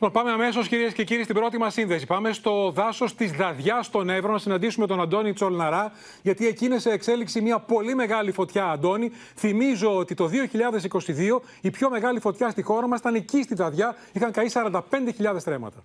Λοιπόν, πάμε αμέσως, κυρίες και κύριοι, στην πρώτη μας σύνδεση. Πάμε στο δάσος της Δαδιά στον Εύρο να συναντήσουμε τον Αντώνη Τσολναρά, γιατί εκεί είναι σε εξέλιξη μια πολύ μεγάλη φωτιά, Αντώνη. Θυμίζω ότι το 2022 η πιο μεγάλη φωτιά στη χώρα μας ήταν εκεί στη Δαδιά. Είχαν καεί 45.000 τρέματα.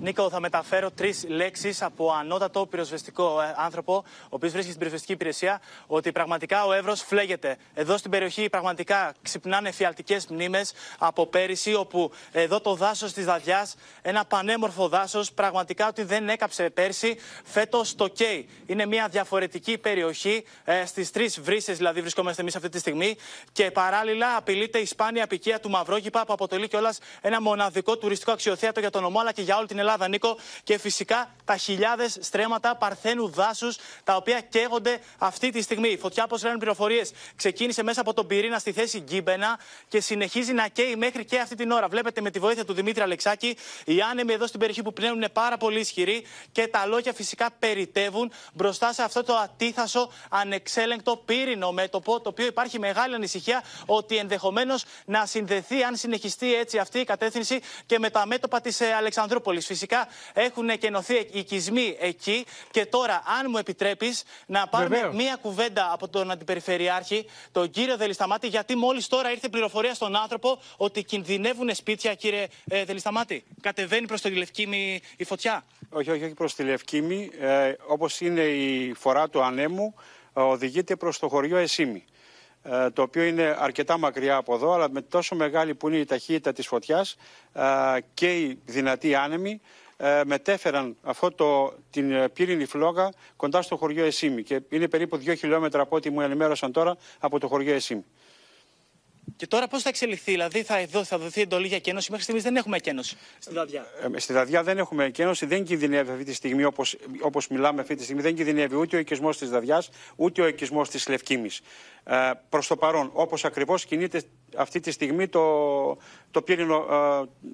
Νίκο, θα μεταφέρω τρεις λέξεις από ανώτατο πυροσβεστικό ε, άνθρωπο, ο οποίος βρίσκεται στην πυροσβεστική υπηρεσία, ότι πραγματικά ο Εύρος φλέγεται. Εδώ στην περιοχή πραγματικά ξυπνάνε φιαλτικές μνήμες από πέρυσι, όπου εδώ το δάσος της Δαδιά, ένα πανέμορφο δάσος, πραγματικά ότι δεν έκαψε πέρσι. Φέτος το καίει. Είναι μια διαφορετική περιοχή. Ε, Στις τρεις βρύσες δηλαδή βρισκόμαστε εμείς αυτή τη στιγμή. Και παράλληλα απειλείται η σπάνια απικία του Μαυρόγυπα, που αποτελεί κιόλας ένα μοναδικό τουριστικό αξιοθέατο για τον ομό αλλά και για όλη την Ελλάδα. Ελλάδα, Νίκο, και φυσικά τα χιλιάδες στρέμματα παρθένου δάσους τα οποία καίγονται αυτή τη στιγμή. Η φωτιά, όπως λένε πληροφορίες, ξεκίνησε μέσα από τον πυρήνα στη θέση Γκίμπενα και συνεχίζει να καίει μέχρι και αυτή την ώρα. Βλέπετε με τη βοήθεια του Δημήτρη Αλεξάκη, οι άνεμοι εδώ στην περιοχή που πνέουν είναι πάρα πολύ ισχυροί και τα λόγια φυσικά περιτεύουν μπροστά σε αυτό το ατίθασο ανεξέλεγκτο πύρινο μέτωπο, το οποίο υπάρχει μεγάλη ανησυχία ότι ενδεχομένως να συνδεθεί, αν συνεχιστεί έτσι αυτή η κατεύθυνση, και με τα μέτωπα της ε, Αλεξανδρούπολης. Φυσικά έχουν εκενωθεί οικισμοί εκεί. Και τώρα, αν μου επιτρέπεις, να πάρουμε μία κουβέντα από τον Αντιπεριφερειάρχη, τον κύριο Δελισταμάτη, γιατί μόλις τώρα ήρθε πληροφορία στον άνθρωπο ότι κινδυνεύουν σπίτια, κύριε ε, Δελισταμάτη. Κατεβαίνει προς τη Λευκήμη η φωτιά. Όχι, όχι, όχι προς τη Λευκήμη. Ε, Όπως είναι η φορά του ανέμου, ε, οδηγείται προς το χωριό Εσίμη. Ε, το οποίο είναι αρκετά μακριά από εδώ, αλλά με τόσο μεγάλη που είναι η ταχύτητα της φωτιάς ε, και οι δυνατοί άνεμοι, ε, μετέφεραν αυτό το, την πύρινη φλόγα κοντά στο χωριό Εσίμη και είναι περίπου δύο χιλιόμετρα από ό,τι μου ενημέρωσαν τώρα από το χωριό Εσίμη. Και τώρα πώς θα εξελιχθεί, δηλαδή θα, εδώ, θα δοθεί εντολή για κένωση. Μέχρι στιγμής δεν έχουμε κένωση στη Δαδιά. Ε, στη Δαδιά δεν έχουμε κένωση, δεν κινδυνεύει αυτή τη στιγμή όπως όπως μιλάμε αυτή τη στιγμή. Δεν κινδυνεύει ούτε ο οικισμός της Δαδιάς, ούτε ο οικισμός της Λευκήμης. Ε, Προς το παρόν, όπως ακριβώς κινείται αυτή τη στιγμή το, το, πύρινο,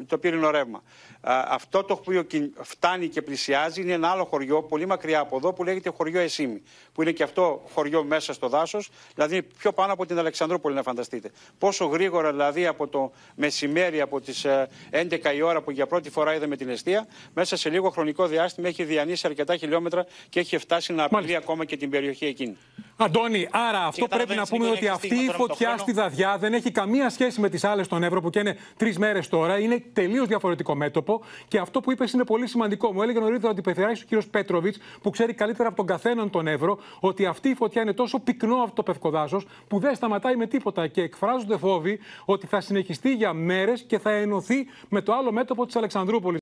ε, το πύρινο ρεύμα. Ε, αυτό το οποίο φτάνει και πλησιάζει είναι ένα άλλο χωριό, πολύ μακριά από εδώ, που λέγεται χωριό Εσίμη. Που είναι και αυτό χωριό μέσα στο δάσος, δηλαδή πιο πάνω από την Αλεξανδρούπολη, να φανταστείτε. Πόσο γρήγορα δηλαδή από το μεσημέρι, από τις 11 ε, η ώρα που για πρώτη φορά είδαμε την αιστεία, μέσα σε λίγο χρονικό διάστημα έχει διανύσει αρκετά χιλιόμετρα και έχει φτάσει να απειλεί ακόμα και την περιοχή εκείνη. Αντώνη, άρα αυτό και πρέπει να πούμε ότι αυτή η φωτιά στη Δαδιά δεν έχει καμία σχέση με τις άλλες στον Ευρώπου που καίνε τρεις μέρες τώρα. Είναι τελείως διαφορετικό μέτωπο. Και αυτό που είπες είναι πολύ σημαντικό. Μου έλεγε νωρίτερα ότι υπεθεράει ο κύριος Πέτροβιτ, που ξέρει καλύτερα από τον καθέναν τον Εύρω ότι αυτή η φωτιά είναι τόσο πυκνό από το πευκοδάσος που δεν σταματάει με τίποτα. Και εκφράζονται φόβοι ότι θα συνεχιστεί για μέρες και θα ενωθεί με το άλλο μέτωπο της Αλεξανδρούπολης.